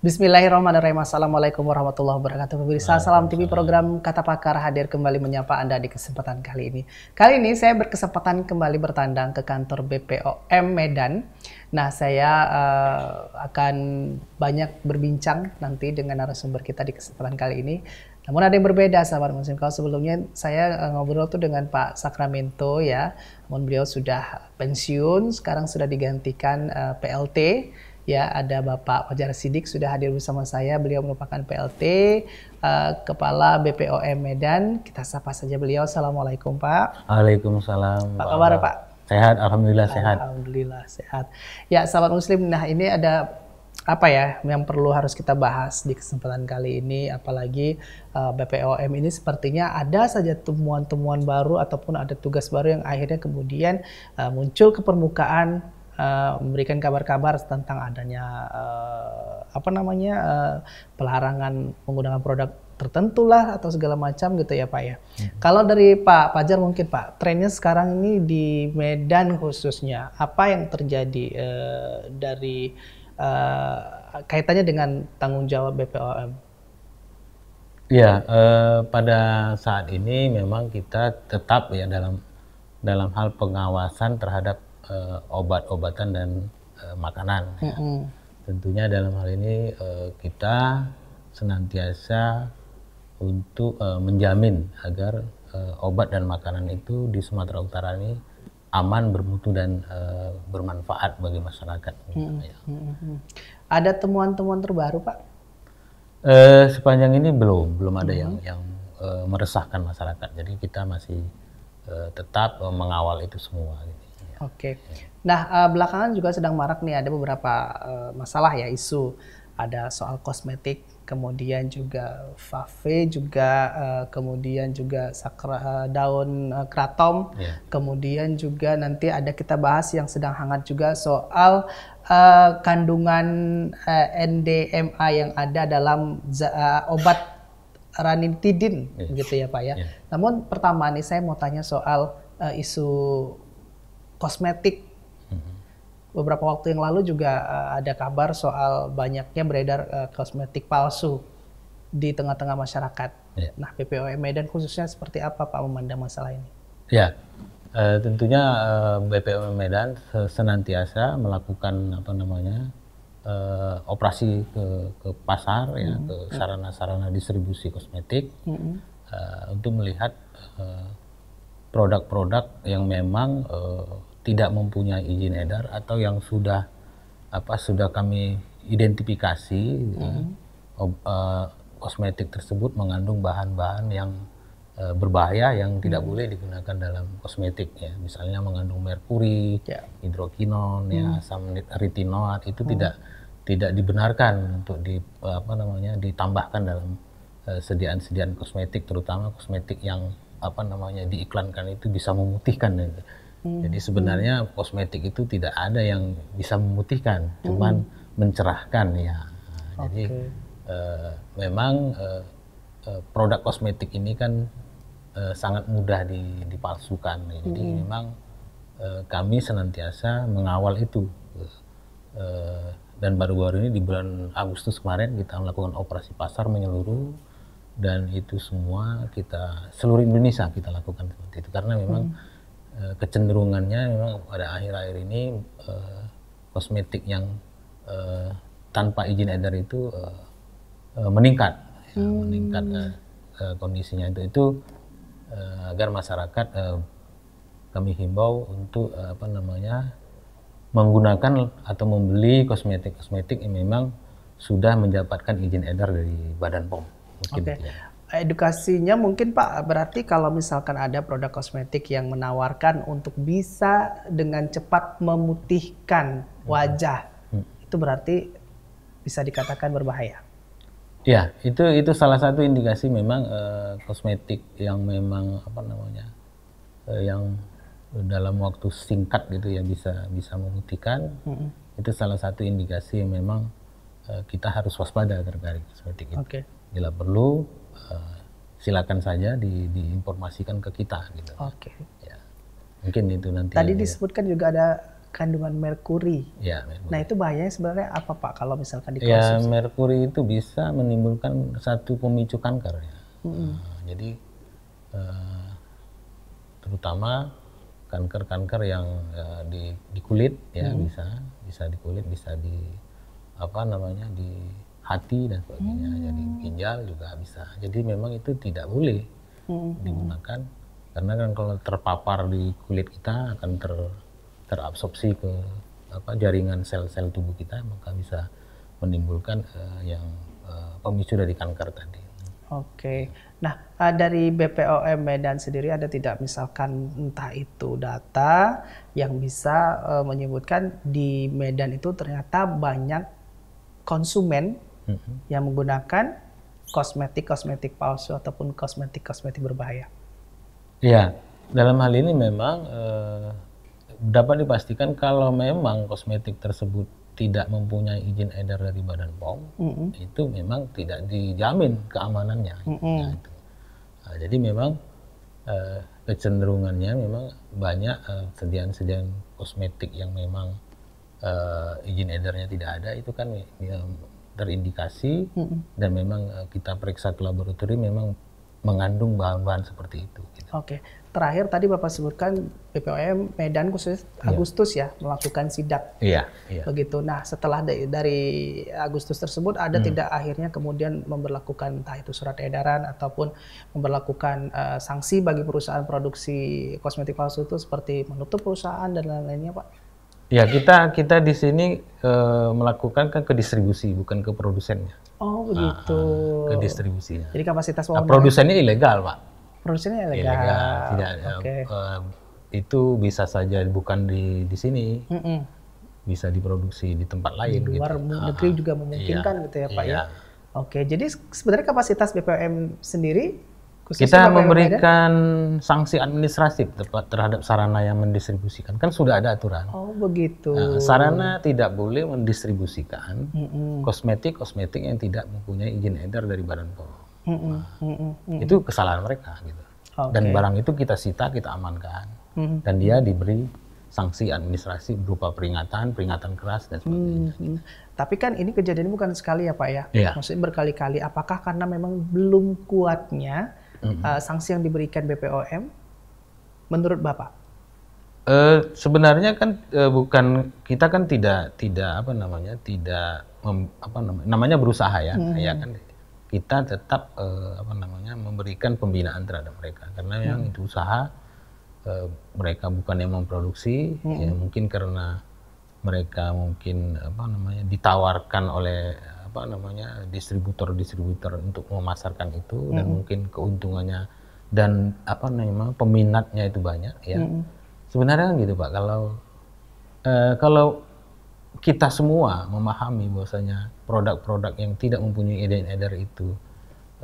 Bismillahirrahmanirrahim. Assalamualaikum warahmatullahi wabarakatuh. Pemirsa Salam TV program Kata Pakar hadir kembali menyapa Anda di kesempatan kali ini. Kali ini saya berkesempatan kembali bertandang ke kantor BPOM Medan. Nah, saya uh, akan banyak berbincang nanti dengan narasumber kita di kesempatan kali ini. Namun ada yang berbeda sama musim Kalau sebelumnya saya eh, ngobrol tuh dengan Pak Sakramento ya. Namun beliau sudah pensiun, sekarang sudah digantikan uh, eh, PLT ya ada Bapak Fajar Sidik sudah hadir bersama saya. Beliau merupakan PLT uh, eh, Kepala BPOM Medan. Kita sapa saja beliau. Assalamualaikum Pak. Waalaikumsalam. Apa kabar Pak? Sehat, alhamdulillah, sehat. Alhamdulillah sehat. Ya sahabat Muslim, nah ini ada apa ya yang perlu harus kita bahas di kesempatan kali ini apalagi uh, eh, BPOM ini sepertinya ada saja temuan-temuan baru ataupun ada tugas baru yang akhirnya kemudian uh, muncul ke permukaan Eh, memberikan kabar-kabar tentang adanya uh, apa namanya uh, pelarangan menggunakan produk tertentu lah atau segala macam gitu ya Pak ya. Hmm. Kalau dari Pak Pajar mungkin Pak, trennya sekarang ini di Medan khususnya apa yang terjadi uh, dari uh, kaitannya dengan tanggung jawab BPOM? Ya, eh, pada saat ini memang kita tetap ya dalam dalam hal pengawasan terhadap uh, obat-obatan dan uh, makanan. Mm -hmm. ya. Tentunya dalam hal ini uh, kita senantiasa untuk uh, menjamin agar uh, obat dan makanan itu di Sumatera Utara ini aman, bermutu dan uh, bermanfaat bagi masyarakat. Hmm. Ya. Hmm. Ada temuan-temuan terbaru, Pak? Uh, sepanjang ini belum, belum ada hmm. yang yang uh, meresahkan masyarakat. Jadi kita masih uh, tetap uh, mengawal itu semua. Gitu. Oke. Okay. Nah, eh, belakangan juga sedang marak nih ada beberapa uh, masalah ya isu. Ada soal kosmetik, kemudian juga vape, juga uh, kemudian juga sakra, uh, daun uh, kratom, yeah. kemudian juga nanti ada kita bahas yang sedang hangat juga soal uh, kandungan uh, NDMA yang ada dalam uh, obat ranitidin yeah. gitu ya Pak ya. Yeah. Namun pertama nih saya mau tanya soal uh, isu kosmetik. Mhm. Beberapa waktu yang lalu juga uh, ada kabar soal banyaknya beredar uh, kosmetik palsu di tengah-tengah masyarakat. Yeah. Nah, BPOM Medan khususnya seperti apa Pak memandang masalah ini? Ya, uh, tentunya uh, BPOM Medan senantiasa melakukan apa namanya uh, operasi ke ke pasar ya mm -hmm. ke mhm. sarana-sarana distribusi kosmetik mm -hmm. uh, untuk melihat produk-produk uh, yang memang uh, tidak mempunyai izin edar atau yang sudah apa sudah kami identifikasi mm -hmm. ya, uh, kosmetik tersebut mengandung bahan-bahan yang uh, berbahaya yang tidak hmm. boleh digunakan dalam kosmetik ya misalnya mengandung merkuri, yeah. hidrokinon, mm. ya asam hmm. retinoat itu mm. tidak tidak dibenarkan untuk di eh, apa namanya ditambahkan dalam sediaan-sediaan uh, kosmetik terutama kosmetik yang apa namanya diiklankan itu bisa memutihkan gitu. Hmm. Jadi sebenarnya kosmetik itu tidak ada yang bisa memutihkan, hmm. cuman mencerahkan ya. Okay. Jadi e, memang e, e, produk kosmetik ini kan e, sangat mudah dipalsukan. Jadi hmm. memang e, kami senantiasa mengawal itu. E, dan baru-baru ini di bulan Agustus kemarin kita melakukan operasi pasar menyeluruh dan itu semua kita seluruh Indonesia kita lakukan seperti itu karena memang hmm Eh, kecenderungannya memang pada akhir-akhir ini eh, kosmetik yang eh, tanpa izin edar itu meningkat, ya, hmm. meningkat kondisinya itu itu agar masyarakat kami himbau untuk apa namanya menggunakan atau membeli kosmetik kosmetik yang memang sudah mendapatkan izin edar dari Badan POM. Oke. Okay edukasinya mungkin Pak berarti kalau misalkan ada produk kosmetik yang menawarkan untuk bisa dengan cepat memutihkan hmm. wajah hmm. itu berarti bisa dikatakan berbahaya. Ya itu itu salah satu indikasi memang eh, kosmetik yang memang apa namanya eh, yang dalam waktu singkat gitu ya bisa bisa memutihkan hmm. itu salah satu indikasi yang memang eh, kita harus waspada terkait kosmetik. Itu. Okay. Bila perlu Eh, silakan saja di, diinformasikan ke kita gitu. Oke. Okay. Ya. Mungkin itu nanti. Tadi ya. disebutkan juga ada kandungan merkuri. Ya, merkuri. Nah itu bahayanya sebenarnya apa Pak kalau misalkan dikonsumsi? Ya merkuri itu bisa menimbulkan satu pemicu kanker ya. Mm -hmm. uh, jadi uh, terutama kanker-kanker yang uh, di, di kulit ya mm -hmm. bisa bisa di kulit bisa di apa namanya di hati dan sebagainya hmm. jadi ginjal juga bisa jadi memang itu tidak boleh hmm. digunakan karena kan kalau terpapar di kulit kita akan ter terabsorpsi ke apa jaringan sel-sel tubuh kita maka bisa menimbulkan uh, yang uh, pemicu dari kanker tadi. Oke, nah eh, dari BPOM Medan sendiri ada tidak misalkan entah itu data yang bisa uh, menyebutkan di Medan itu ternyata banyak konsumen Mm-hmm. yang menggunakan kosmetik-kosmetik palsu ataupun kosmetik-kosmetik berbahaya. Iya, dalam hal ini memang eh, dapat dipastikan kalau memang kosmetik tersebut tidak mempunyai izin edar dari Badan POM, mm -hmm. itu memang tidak dijamin keamanannya. Mm -hmm. nah, itu. Nah, jadi memang eh, kecenderungannya memang banyak eh, sediaan-sediaan eh, kosmetik yang memang eh, izin edarnya tidak ada, itu kan ya, ya terindikasi hmm. dan memang eh, kita periksa ke laboratorium memang mengandung bahan-bahan seperti itu. Gitu. Oke, terakhir tadi Bapak sebutkan BPOM Medan khusus iya. Agustus ya melakukan sidak. Iya. Yeah, yeah. Begitu. Nah setelah dari Agustus tersebut ada hmm. tidak akhirnya kemudian memperlakukan entah itu surat edaran ataupun memperlakukan uh, sanksi bagi perusahaan produksi kosmetik palsu itu seperti menutup perusahaan dan lain-lainnya Pak? Ya kita kita di sini e, melakukan kan ke distribusi bukan ke produsennya. Oh ah, begitu. Nah, ke distribusinya. Jadi kapasitas nah, produsennya ilegal pak. Produsennya ilegal. ilegal. Tidak. Okay. E, eh, itu bisa saja bukan di di sini. Mm -mm. Bisa diproduksi di tempat lain. Di luar gitu. Ah, negeri juga memungkinkan iya, gitu ya pak ya. iya. ya. Oke, jadi sebenarnya kapasitas BPOM sendiri Khususnya kita memberikan ada? sanksi administratif terhadap sarana yang mendistribusikan. Kan sudah ada aturan. Oh, begitu. Nah, sarana tidak boleh mendistribusikan kosmetik-kosmetik yang tidak mempunyai izin edar dari Badan POM. nah, itu kesalahan mereka gitu. Okay. Dan barang itu kita sita, kita amankan. Dan dia diberi sanksi administrasi berupa peringatan, peringatan keras dan sebagainya. Hmm. Tapi kan ini kejadian bukan sekali ya Pak ya? Yeah. Maksudnya berkali-kali. Apakah karena memang belum kuatnya hmm. uh, sanksi yang diberikan BPOM menurut Bapak? Uh, sebenarnya kan uh, bukan kita kan tidak tidak apa namanya tidak mem, apa namanya namanya berusaha ya hmm. ya kan kita tetap uh, apa namanya memberikan pembinaan terhadap mereka karena hmm. yang itu usaha uh, mereka bukan yang memproduksi hmm. ya mungkin karena mereka mungkin apa namanya ditawarkan oleh apa namanya distributor-distributor untuk memasarkan itu mm -hmm. dan mungkin keuntungannya dan apa namanya peminatnya itu banyak ya. Mm -hmm. Sebenarnya kan gitu Pak, kalau eh, kalau kita semua memahami bahwasanya produk-produk yang tidak mempunyai edar edar itu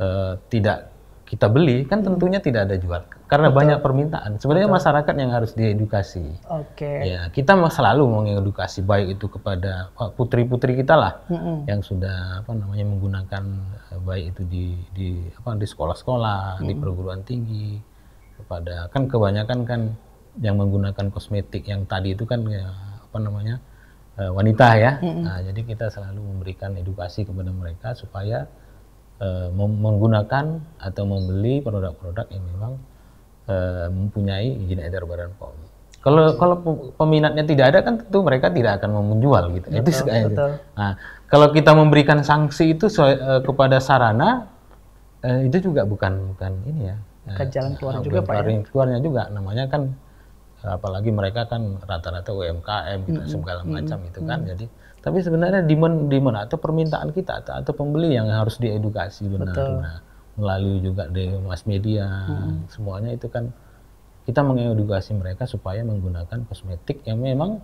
eh, tidak kita beli kan tentunya mm -hmm. tidak ada jual karena Betul. banyak permintaan. Sebenarnya Betul. masyarakat yang harus diedukasi. Oke. Okay. Ya, kita selalu mengedukasi baik itu kepada putri-putri kita lah mm -hmm. yang sudah apa namanya menggunakan eh, baik itu di di apa di sekolah-sekolah, mm -hmm. di perguruan tinggi kepada kan kebanyakan kan yang menggunakan kosmetik yang tadi itu kan ya, apa namanya? Eh, wanita ya. Mm -hmm. Nah, jadi kita selalu memberikan edukasi kepada mereka supaya uh, menggunakan atau membeli produk-produk yang memang uh, mempunyai izin edar Badan POM. Kalau kalau peminatnya tidak ada kan tentu mereka tidak akan mau menjual gitu. Betul, itu betul. Nah, kalau kita memberikan sanksi itu so, uh, eh, kepada sarana uh, itu juga bukan bukan ini ya. Bukan uh, jalan keluar juga Pak. Ya? Jalan keluarnya juga namanya kan apalagi mereka kan rata-rata UMKM gitu mm -hmm. segala macam mm -hmm. itu kan. Mm -hmm. Jadi tapi sebenarnya demand demand atau permintaan kita atau, atau pembeli yang harus diedukasi benar-benar melalui juga di mass media hmm. semuanya itu kan kita mengedukasi mereka supaya menggunakan kosmetik yang memang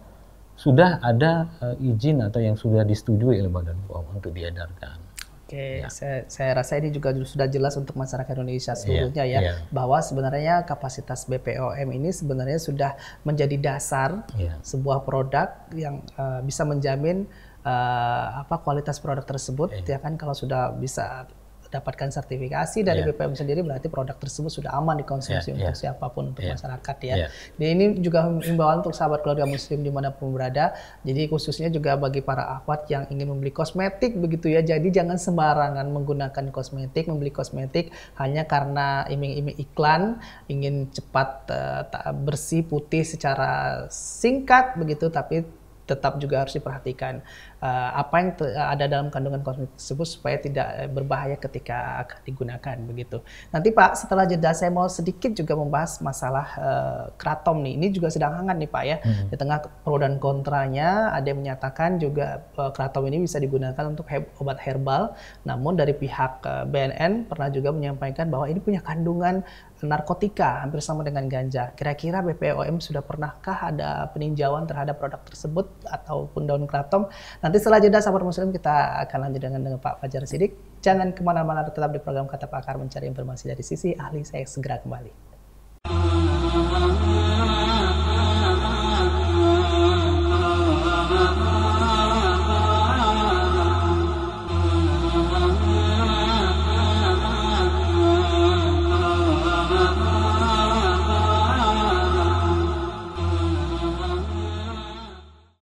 sudah ada uh, izin atau yang sudah disetujui oleh Badan POM untuk diedarkan. Oke, okay. ya. saya, saya rasa ini juga sudah jelas untuk masyarakat Indonesia iya, seluruhnya yeah, ya, yeah. bahwa sebenarnya kapasitas BPOM ini sebenarnya sudah menjadi dasar yeah. sebuah produk yang uh, bisa menjamin uh, apa kualitas produk tersebut, yeah. ya kan kalau sudah bisa dapatkan sertifikasi dari yeah. BPOM sendiri berarti produk tersebut sudah aman dikonsumsi yeah, untuk yeah. siapapun untuk yeah. masyarakat ya. Yeah. Iya. ini juga himbauan untuk sahabat keluarga muslim dimanapun berada. Jadi khususnya juga bagi para akhwat yang ingin membeli kosmetik begitu ya. Jadi jangan sembarangan menggunakan kosmetik, membeli kosmetik hanya karena iming-iming iklan ingin cepat uh, bersih putih secara singkat begitu tapi tetap juga harus diperhatikan uh, apa yang ada dalam kandungan kosmetik tersebut supaya tidak eh, berbahaya ketika digunakan begitu. Nanti Pak setelah jeda saya mau sedikit juga membahas masalah uh, kratom nih. Ini juga sedang hangat nih Pak ya. Hmm. Di tengah pro dan kontranya ada yang menyatakan juga uh, kratom ini bisa digunakan untuk he obat herbal. Namun dari pihak uh, BNN pernah juga menyampaikan bahwa ini punya kandungan narkotika hampir sama dengan ganja. Kira-kira BPOM sudah pernahkah ada peninjauan terhadap produk tersebut ataupun daun kratom? Nanti Nanti setelah jeda sahabat muslim kita akan lanjut dengan, dengan Pak Fajar Sidik. Jangan kemana-mana tetap di program Kata Pakar mencari informasi dari sisi ahli. Saya segera kembali.